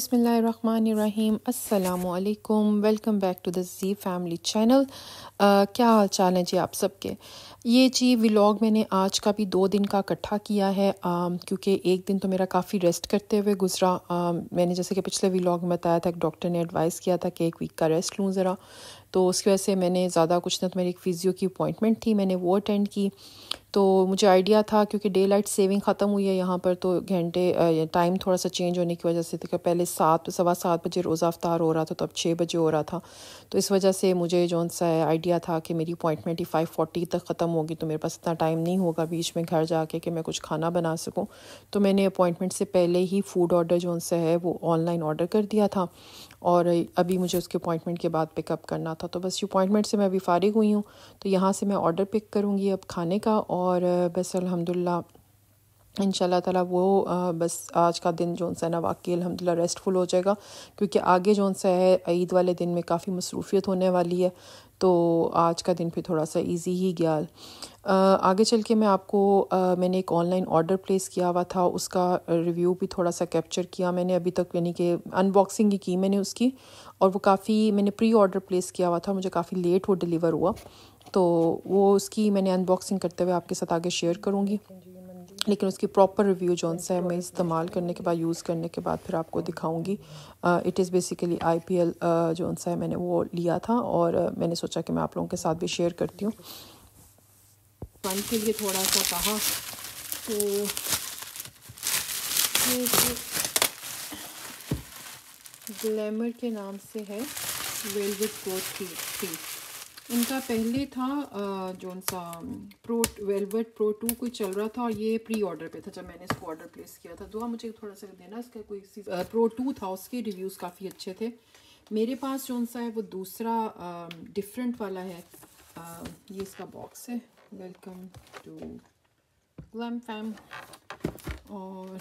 बिसमीम् अल्लाम welcome back to the G family channel क्या हाल चाल है जी आप सबके ये जी व्लॉग मैंने आज का भी दो दिन का इकट्ठा किया है क्योंकि एक दिन तो मेरा काफ़ी रेस्ट करते हुए गुजरा मैंने जैसे कि पिछले व्लॉग में बताया था एक डॉक्टर ने एडवाइस किया था कि एक वीक का रेस्ट लूँ ज़रा तो उसकी वजह से मैंने ज़्यादा कुछ ना तो मेरी एक फ़िज़ियो की अपॉइंटमेंट थी मैंने वो अटेंड की तो मुझे आइडिया था क्योंकि डे लाइट सेविंग ख़त्म हुई है यहाँ पर तो घंटे टाइम थोड़ा सा चेंज होने की वजह से तो पहले सात सवा सात बजे रोज़ अफ्तार हो रहा था तो अब छः बजे हो रहा था तो इस वजह से मुझे जो सा आइडिया था कि मेरी अपॉइंटमेंट ही फाइव फोर्टी तक ख़त्म होगी तो मेरे पास इतना टाइम नहीं होगा बीच में घर जाके कि मैं कुछ खाना बना सकूँ तो मैंने अपॉइंटमेंट से पहले ही फूड ऑर्डर जो सा है वो ऑनलाइन ऑर्डर कर दिया था और अभी मुझे उसके अपॉइंटमेंट के बाद पिकअप करना था तो बस अपॉइंटमेंट से मैं अभी फ़ारिग हुई हूँ तो यहाँ से मैं ऑर्डर पिक करूँगी अब खाने का और बस अलहमदिल्ला इन ताला वो आ, बस आज का दिन जो सा है ना वाकई अलहमदिल्ला रेस्टफुल हो जाएगा क्योंकि आगे जो सा है ईद वाले दिन में काफ़ी मसरूफियत होने वाली है तो आज का दिन फिर थोड़ा सा इजी ही गया आ, आगे चल के मैं आपको आ, मैंने एक ऑनलाइन ऑर्डर प्लेस किया हुआ था उसका रिव्यू भी थोड़ा सा कैप्चर किया मैंने अभी तक यानी कि अनबॉक्सिंग ही की मैंने उसकी और वो काफ़ी मैंने प्री ऑर्डर प्लेस किया हुआ था मुझे काफ़ी लेट वो डिलीवर हुआ तो वो उसकी मैंने अनबॉक्सिंग करते हुए आपके साथ आगे शेयर करूँगी लेकिन उसकी प्रॉपर रिव्यू जो सा है मैं इस्तेमाल करने के बाद यूज़ करने के बाद फिर आपको दिखाऊंगी it is basically I P L जो सा है मैंने वो लिया था और uh, मैंने सोचा कि मैं आप लोगों के साथ भी शेयर करती हूँ फन के लिए थोड़ा सा कहा तो ग्लैमर के नाम से है वेलवेट कोट थी, थी। इनका पहले था जोन सा प्रो वेलवेट प्रो टू कोई चल रहा था और ये प्री ऑर्डर पे था जब मैंने इसको ऑर्डर प्लेस किया था दुआ मुझे थोड़ा सा देना इसका कोई प्रो टू था उसके रिव्यूज़ काफ़ी अच्छे थे मेरे पास जोन सा है वो दूसरा डिफरेंट वाला है आ, ये इसका बॉक्स है वेलकम टू ग्लैम फैम और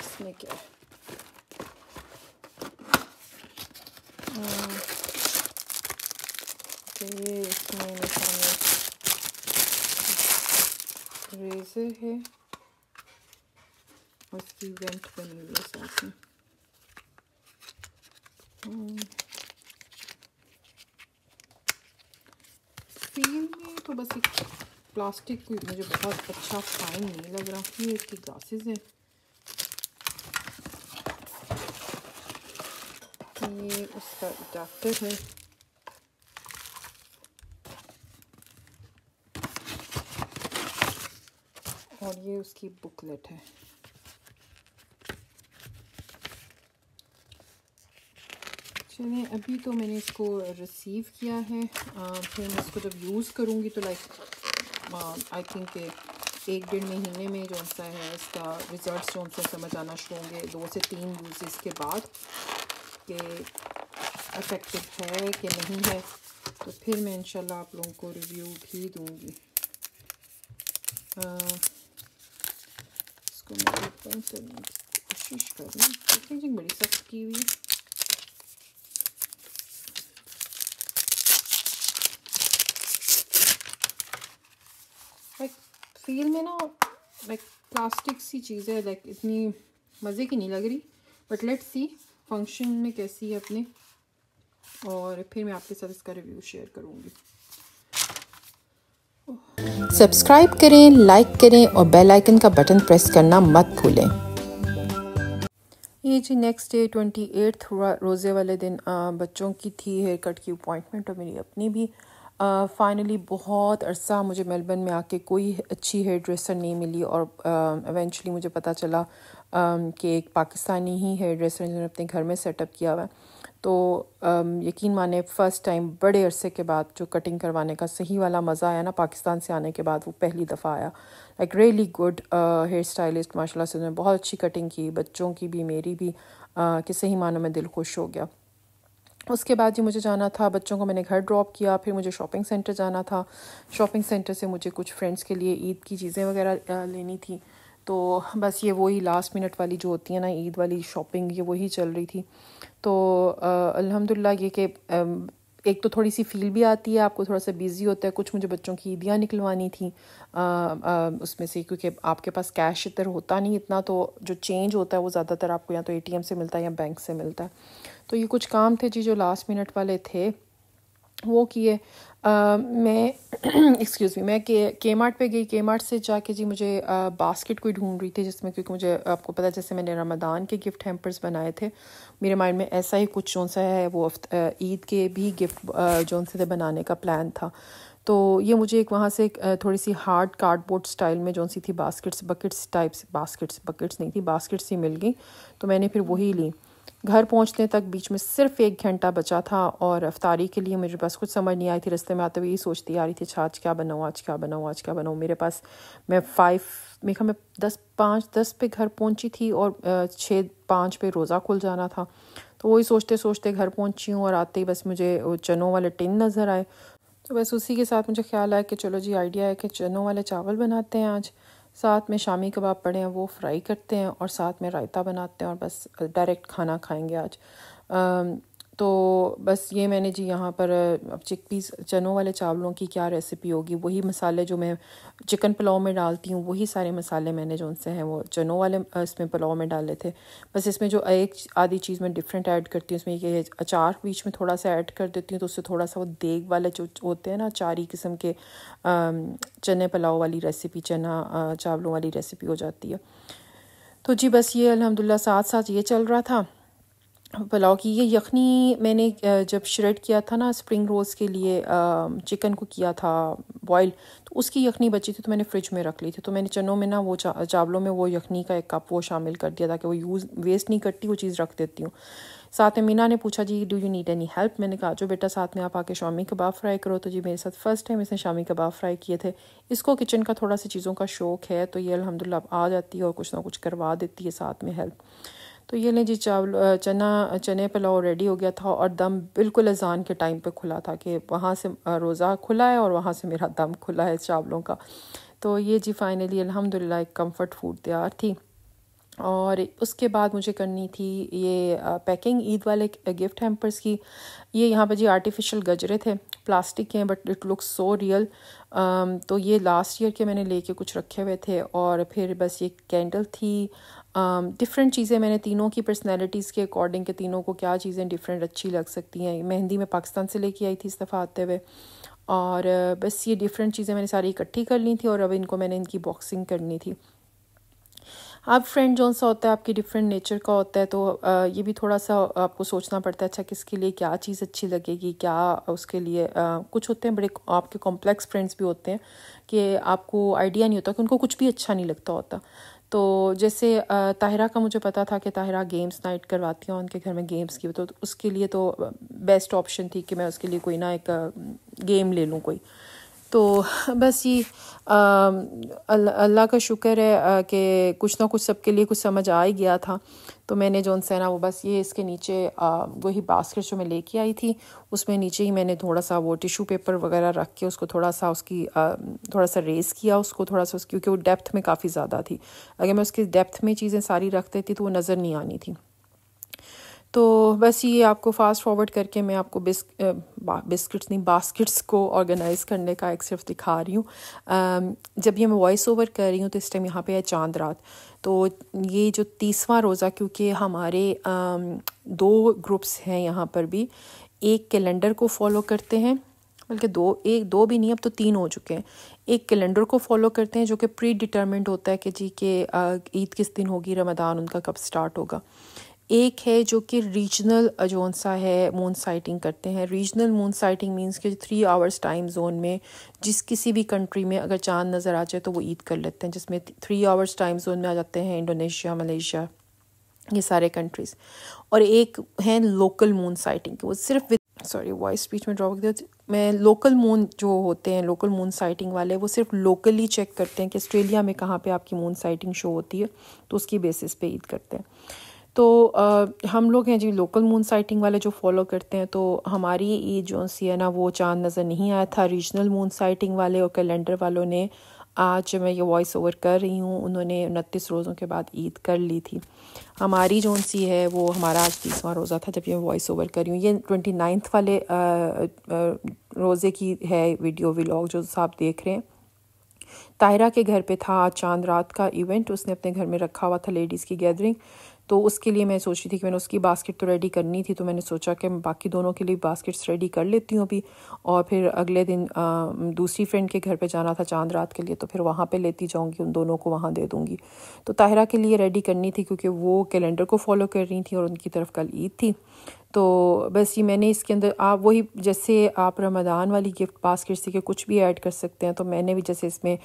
इसमें क्या है Hmm. इसमें रेजर है उसकी वेंट बनी हुई है साथ में फील hmm. में तो बस एक प्लास्टिक मुझे बहुत अच्छा फाइन नहीं लग रहा ये इसकी ग्लासेस है ये उसका डॉक्टर है और ये उसकी बुकलेट है चलिए अभी तो मैंने इसको रिसीव किया है आ, फिर मैं इसको जब यूज़ करूँगी तो लाइक आई थिंक एक डेढ़ महीने में जो सा है इसका रिज़ल्ट जो समझ आना शुरू होंगे दो से तीन यूज़ के बाद कि अफेक्टिव है कि नहीं है तो फिर मैं इंशाल्लाह आप लोगों को रिव्यू भी दूँगी इसको मैं ओपन करने की कोशिश करूँ पैकेजिंग बड़ी सख्त की हुई फील में ना लाइक प्लास्टिक सी चीज़ है लाइक इतनी मज़े की नहीं लग रही बट लेट्स सी फंक्शन में कैसी है अपने और फिर मैं आपके साथ इसका रिव्यू शेयर करूँगी सब्सक्राइब करें लाइक करें और बेल आइकन का बटन प्रेस करना मत भूलें ये जी नेक्स्ट डे ट्वेंटी एट रोज़े वाले दिन आ, बच्चों की थी हेयर कट की अपॉइंटमेंट और मेरी अपनी भी फाइनली बहुत अरसा मुझे मेलबर्न में आके कोई अच्छी हेयर ड्रेसर नहीं मिली और इवेंचुअली मुझे पता चला कि एक पाकिस्तानी ही हेयर ड्रेसर जिन्होंने अपने घर में सेटअप किया हुआ है तो यकीन माने फ़र्स्ट टाइम बड़े अरसे के बाद जो कटिंग करवाने का सही वाला मज़ा आया ना पाकिस्तान से आने के बाद वो पहली दफ़ा आया like really good hair stylist माशाल्लाह से उन्होंने बहुत अच्छी कटिंग की बच्चों की भी मेरी भी uh, कि सही मानों में दिल खुश हो गया उसके बाद ही मुझे जाना था बच्चों को मैंने घर ड्रॉप किया फिर मुझे शॉपिंग सेंटर जाना था शॉपिंग सेंटर से मुझे कुछ फ्रेंड्स के लिए ईद की चीज़ें वगैरह लेनी थी तो बस ये वही लास्ट मिनट वाली जो होती है ना ईद वाली शॉपिंग ये वही चल रही थी तो अल्हम्दुलिल्लाह ये कि एक तो थोड़ी सी फील भी आती है आपको थोड़ा सा बिज़ी होता है कुछ मुझे बच्चों की ईदियाँ निकलवानी थी आ, आ, उसमें से क्योंकि आपके पास कैश इधर होता नहीं इतना तो जो चेंज होता है वो ज़्यादातर आपको या तो एटीएम से मिलता है या बैंक से मिलता है तो ये कुछ काम थे जी जो लास्ट मिनट वाले थे वो किए मैं एक्सक्यूज़ मी मैं के के मार्ट पर गई के मार्ट से जाके जी मुझे बास्केट कोई ढूंढ रही थी जिसमें क्योंकि मुझे आपको पता जैसे मैंने रमदान के गिफ्ट हेम्पर्स बनाए थे मेरे माइंड में ऐसा ही कुछ जौन सा है वो ईद के भी गिफ्ट जौन से थे बनाने का प्लान था तो ये मुझे एक वहाँ से एक थोड़ी सी हार्ड कार्डबोर्ड स्टाइल में जौन सी थी baskets buckets types baskets buckets नहीं थी बास्केट्स ही मिल गई तो मैंने फिर वही ली घर पहुंचने तक बीच में सिर्फ एक घंटा बचा था और रफ्तारी के लिए मेरे पास कुछ समझ नहीं आई थी रस्ते में आते हुए यही सोचती आ रही थी अच्छा आज क्या बनाऊँ आज क्या बनाऊँ आज क्या बनाऊँ मेरे पास मैं फाइव मेरे ख्याल मैं दस पाँच दस पे घर पहुंची थी और छः पाँच पे रोज़ा खुल जाना था तो वही सोचते सोचते घर पहुंची हूँ और आते ही बस मुझे चनों वाले टिन नज़र आए तो बस उसी के साथ मुझे ख्याल आया कि चलो जी आइडिया है कि चनों वाले चावल बनाते हैं आज साथ में शामी कबाब पड़े हैं वो फ्राई करते हैं और साथ में रायता बनाते हैं और बस डायरेक्ट खाना खाएंगे आज तो बस ये मैंने जी यहाँ पर अब चिक पीस चनों वाले चावलों की क्या रेसिपी होगी वही मसाले जो मैं चिकन पुलाव में डालती हूँ वही सारे मसाले मैंने जो उनसे हैं वो चनों वाले इसमें पुलाव में डाले थे बस इसमें जो एक आधी चीज़ मैं डिफरेंट ऐड करती हूँ इसमें ये अचार बीच में थोड़ा सा ऐड कर देती हूँ तो उससे थोड़ा सा वो देग वाले जो होते हैं ना चारी किस्म के चने पुलाव वाली रेसिपी चना चावलों वाली रेसिपी हो जाती है तो जी बस ये अलहमदिल्ला साथ साथ ये चल रहा था पुलाव की ये यखनी मैंने जब श्रेड किया था ना स्प्रिंग रोल्स के लिए चिकन को किया था बॉयल तो उसकी यखनी बची थी तो मैंने फ्रिज में रख ली थी तो मैंने चनों में ना वो चा, चावलों में वो यखनी का एक कप वो शामिल कर दिया ताकि वो यूज़ वेस्ट नहीं करती वो चीज़ रख देती हूँ साथ में मीना ने पूछा जी do you need any help मैंने कहा जो बेटा साथ में आप आके शामी कबाब फ्राई करो तो जी मेरे साथ फर्स्ट टाइम इसने शामी कबाब फ्राई किए थे इसको किचन का थोड़ा सा चीज़ों का शौक है तो ये अलहमदिल्ला आ जाती है और कुछ ना कुछ करवा देती है साथ में हेल्प तो ये लें जी चावल चना चने पुलाव रेडी हो गया था और दम बिल्कुल अजान के टाइम पे खुला था कि वहाँ से रोज़ा खुला है और वहाँ से मेरा दम खुला है चावलों का तो ये जी फ़ाइनली अलहमदिल्ला एक कम्फ़र्ट फूड तैयार थी और उसके बाद मुझे करनी थी ये पैकिंग ईद वाले गिफ्ट हेम्पर्स की ये यहाँ पर जी आर्टिफिशियल गजरे थे प्लास्टिक के हैं but it looks so real तो ये लास्ट ईयर के मैंने लेके कुछ रखे हुए थे और फिर बस ये कैंडल थी डिफरेंट चीज़ें मैंने तीनों की पर्सनैलिटीज़ के अकॉर्डिंग के तीनों को क्या चीज़ें डिफरेंट अच्छी लग सकती हैं मेहंदी मैं पाकिस्तान से लेके आई थी इस दफ़ा आते हुए और बस ये डिफरेंट चीज़ें मैंने सारी इकट्ठी करनी थी और अब इनको मैंने इनकी बॉक्सिंग करनी थी आप फ्रेंड जो सा होता है आपकी डिफरेंट नेचर का होता है तो ये भी थोड़ा सा आपको सोचना पड़ता है अच्छा किसके लिए क्या चीज़ अच्छी लगेगी क्या उसके लिए कुछ होते हैं बड़े आपके कॉम्प्लेक्स फ्रेंड्स भी होते हैं कि आपको आइडिया नहीं होता कि उनको कुछ भी अच्छा नहीं लगता होता तो जैसे ताहिरा का मुझे पता था कि ताहिरा गेम्स नाइट करवाती हैं उनके घर में गेम्स की तो उसके लिए तो बेस्ट ऑप्शन थी कि मैं उसके लिए कोई ना एक गेम ले लूँ कोई तो बस ये अल्लाह का शुक्र है कि कुछ ना कुछ सबके लिए कुछ समझ आ ही गया था तो मैंने जो उनसे ना वो बस ये इसके नीचे वही बास्केट जो मैं लेके आई थी उसमें नीचे ही मैंने थोड़ा सा वो टिशू पेपर वगैरह रख के उसको थोड़ा सा उसकी थोड़ा सा रेस किया उसको थोड़ा सा क्योंकि वो डेप्थ में काफ़ी ज़्यादा थी अगर मैं उसकी डेप्थ में चीज़ें सारी रख देती तो वो नज़र नहीं आनी थी तो बस ये आपको फास्ट फॉरवर्ड करके मैं आपको बिस्क बिस्किट्स नहीं बास्किट्स को ऑर्गेनाइज़ करने का एक सिर्फ दिखा रही हूँ जब ये मैं वॉइस ओवर कर रही हूँ तो इस टाइम यहाँ पे है चांद रात तो ये जो तीसवा रोज़ा क्योंकि हमारे दो ग्रुप्स हैं यहाँ पर भी एक कैलेंडर को फॉलो करते हैं बल्कि दो एक दो भी नहीं अब तो तीन हो चुके हैं एक कैलेंडर को फॉलो करते हैं जो कि प्री डिटर्मेंट होता है कि जी के ईद किस दिन होगी रमदान उनका कब स्टार्ट होगा एक है जो कि रीजनल सा है मून साइटिंग करते हैं रीजनल मून साइटिंग मींस कि थ्री आवर्स टाइम जोन में जिस किसी भी कंट्री में अगर चांद नज़र आ जाए तो वो ईद कर लेते हैं जिसमें थ्री आवर्स टाइम जोन में आ जाते हैं इंडोनेशिया मलेशिया ये सारे कंट्रीज़ और एक है लोकल मून साइटिंग वो सिर्फ सॉरी वॉइस स्पीच में ड्रॉप कर मैं लोकल मून जो होते हैं लोकल मून साइटिंग वाले वो सिर्फ लोकली चेक करते हैं कि ऑस्ट्रेलिया में कहाँ पे आपकी मून साइटिंग शो होती है तो उसकी बेसिस पे ईद करते हैं तो आ, हम लोग हैं जी लोकल मून साइटिंग वाले जो फॉलो करते हैं तो हमारी ईद जो सी है ना वो चांद नज़र नहीं आया था रीजनल मून साइटिंग वाले और कैलेंडर वालों ने आज मैं ये वॉइस ओवर कर रही हूँ उन्होंने उनतीस रोज़ों के बाद ईद कर ली थी हमारी जो सी है वो हमारा आज तीसवा रोज़ा था जब ये वॉइस ओवर कर रही हूँ ये ट्वेंटी नाइन्थ वाले रोज़े की है वीडियो व्लॉग जो आप देख रहे हैं ताहिरा के घर पे था आज चांद रात का इवेंट उसने अपने घर में रखा हुआ था लेडीज़ की गैदरिंग तो उसके लिए मैं सोच रही थी कि मैंने उसकी बास्केट तो रेडी करनी थी तो मैंने सोचा कि मैं बाकी दोनों के लिए बास्केट्स रेडी कर लेती हूँ अभी और फिर अगले दिन आ, दूसरी फ्रेंड के घर पे जाना था चांद रात के लिए तो फिर वहाँ पे लेती जाऊँगी उन दोनों को वहाँ दे दूँगी तो ताहिरा के लिए रेडी करनी थी क्योंकि वो कैलेंडर को फॉलो कर रही थी और उनकी तरफ कल ईद थी तो बस ये मैंने इसके अंदर आप वही जैसे आप रमदान वाली गिफ्ट बास्केट से के कुछ भी ऐड कर सकते हैं तो मैंने भी जैसे इसमें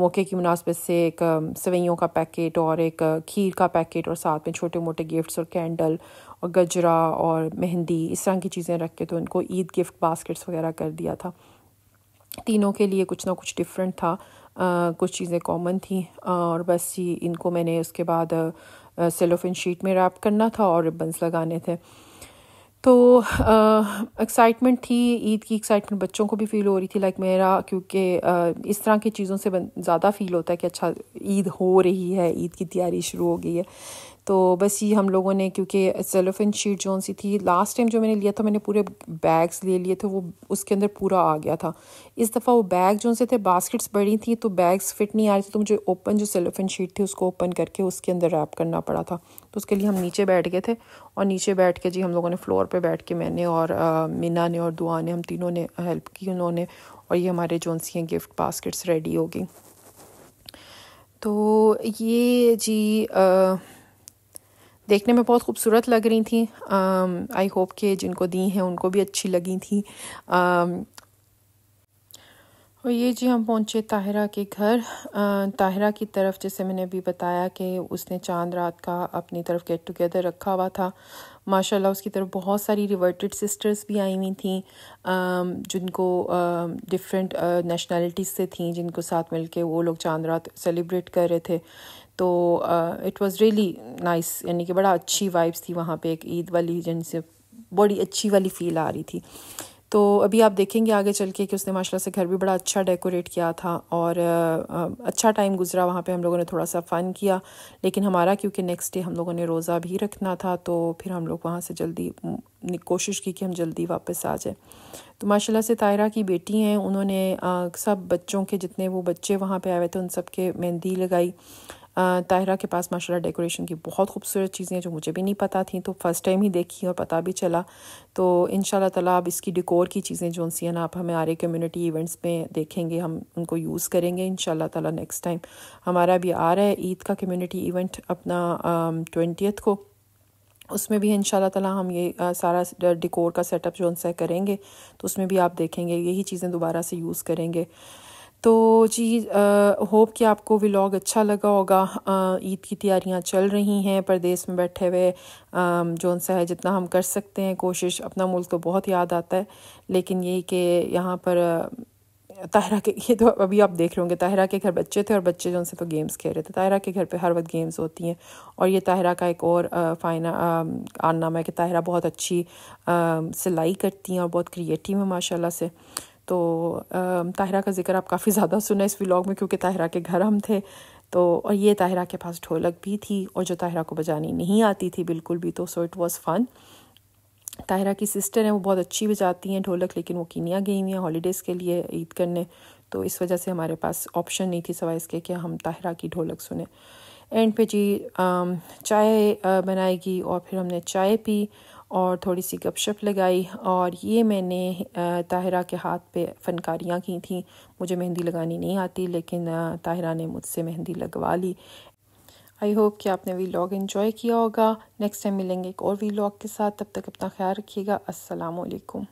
मौके की मुनासबत से एक सवैयों का पैकेट और एक खीर का पैकेट और साथ में छोटे मोटे गिफ्ट्स और कैंडल और गजरा और मेहंदी इस तरह की चीज़ें रख के तो उनको ईद गिफ्ट बास्केट्स वगैरह कर दिया था तीनों के लिए कुछ ना कुछ डिफरेंट था आ, कुछ चीज़ें कॉमन थी और बस ये इनको मैंने उसके बाद सेलोफिन शीट में रैप करना था और रिबन्स लगाने थे तो एक्साइटमेंट थी ईद की एक्साइटमेंट बच्चों को भी फील हो रही थी लाइक मेरा क्योंकि इस तरह की चीज़ों से ज़्यादा फील होता है कि अच्छा ईद हो रही है ईद की तैयारी शुरू हो गई है तो बस ये हम लोगों ने क्योंकि सेलोफिन शीट जो सी थी लास्ट टाइम जो मैंने लिया था मैंने पूरे बैग्स ले लिए थे वो उसके अंदर पूरा आ गया था इस दफ़ा वो बैग जो से थे बास्केट्स बड़ी थी तो बैग्स फिट नहीं आ रही थी तो मुझे ओपन जो सेलोफिन शीट थी उसको ओपन करके उसके अंदर रैप करना पड़ा था तो उसके लिए हम नीचे बैठ गए थे और नीचे बैठ के जी हम लोगों ने फ्लोर पर बैठ के मैंने और मीना ने और दुआ ने हम तीनों ने हेल्प की उन्होंने और ये हमारे जो सी हैं गिफ्ट बास्केट्स रेडी हो गई तो ये जी आ, देखने में बहुत खूबसूरत लग रही थी आई होप कि जिनको दी हैं उनको भी अच्छी लगी थी आम, और ये जी हम पहुँचे ताहिरा के घर ताहिरा की तरफ जैसे मैंने अभी बताया कि उसने चांद रात का अपनी तरफ गेट टुगेदर रखा हुआ था माशाल्लाह उसकी तरफ बहुत सारी रिवर्टेड सिस्टर्स भी आई हुई थी जिनको डिफरेंट नेशनलिटीज़ से थी जिनको साथ मिलके वो लोग चांद रात सेलिब्रेट कर रहे थे तो इट वाज रियली नाइस यानी कि बड़ा अच्छी वाइब्स थी वहाँ पे एक ईद वाली जिनसे बड़ी अच्छी वाली फील आ रही थी तो अभी आप देखेंगे आगे चल के कि उसने माशाल्लाह से घर भी बड़ा अच्छा डेकोरेट किया था और uh, uh, अच्छा टाइम गुजरा वहाँ पे हम लोगों ने थोड़ा सा फ़न किया लेकिन हमारा क्योंकि नेक्स्ट डे हम लोगों ने रोज़ा भी रखना था तो फिर हम लोग वहाँ से जल्दी कोशिश की कि हम जल्दी वापस आ जाए तो माशाला से तायरा की बेटी हैं उन्होंने uh, सब बच्चों के जितने वो बच्चे वहाँ पर आए हुए थे उन सब के मेहंदी लगाई ताहिरा के पास माशाल्लाह डेकोरेशन की बहुत खूबसूरत चीज़ें जो मुझे भी नहीं पता थी तो फ़र्स्ट टाइम ही देखी और पता भी चला तो इन ताला अब इसकी डिकोर की चीज़ें जो सी ना आप हमें हमारे कम्युनिटी इवेंट्स में देखेंगे हम उनको यूज़ करेंगे इन ताला नेक्स्ट टाइम हमारा भी आ रहा है ईद का कम्युनिटी इवेंट अपना ट्वेंटियथ को उसमें भी इन ताला हम ये आ, सारा डिकोर का सेटअप जो उनसे करेंगे तो उसमें भी आप देखेंगे यही चीज़ें दोबारा से यूज़ करेंगे तो जी होप कि आपको व्लॉग अच्छा लगा होगा ईद की तैयारियां चल रही हैं परदेश में बैठे हुए जोन सा है जितना हम कर सकते हैं कोशिश अपना मुल्क तो बहुत याद आता है लेकिन यही कि यहाँ पर ताहरा के ये तो अभी आप देख रहे होंगे ताहरा के घर बच्चे थे और बच्चे जो उनसे तो गेम्स खेल रहे थे ताहरा के घर पे हर वक्त गेम्स होती हैं और ये ताहरा का एक और फाइना नाम है कि ताहरा बहुत अच्छी सिलाई करती हैं और बहुत क्रिएटिव है माशाल्लाह से तो ताहिरा का जिक्र आप काफ़ी ज़्यादा सुना इस व्लॉग में क्योंकि ताहिरा के घर हम थे तो और ये ताहिरा के पास ढोलक भी थी और जो ताहिरा को बजानी नहीं आती थी बिल्कुल भी तो so it was fun Tahira की सिस्टर हैं वो बहुत अच्छी बजाती हैं ढोलक लेकिन वो कीनिया गई हुई हैं हॉलीडेज़ के लिए ईद करने तो इस वजह से हमारे पास ऑप्शन नहीं थी सवाई इसके कि हम ताहिरा की ढोलक सुने एंड पे जी चाय बनाएगी और फिर हमने चाय पी और थोड़ी सी गपशप लगाई और ये मैंने ताहिरा के हाथ पे फनकारियाँ की थी मुझे मेहंदी लगानी नहीं आती लेकिन ताहिरा ने मुझसे मेहंदी लगवा ली आई होप कि आपने वी लॉग इन्जॉय किया होगा नेक्स्ट टाइम मिलेंगे एक और वी लॉग के साथ तब तक अपना ख्याल रखिएगा असलकुम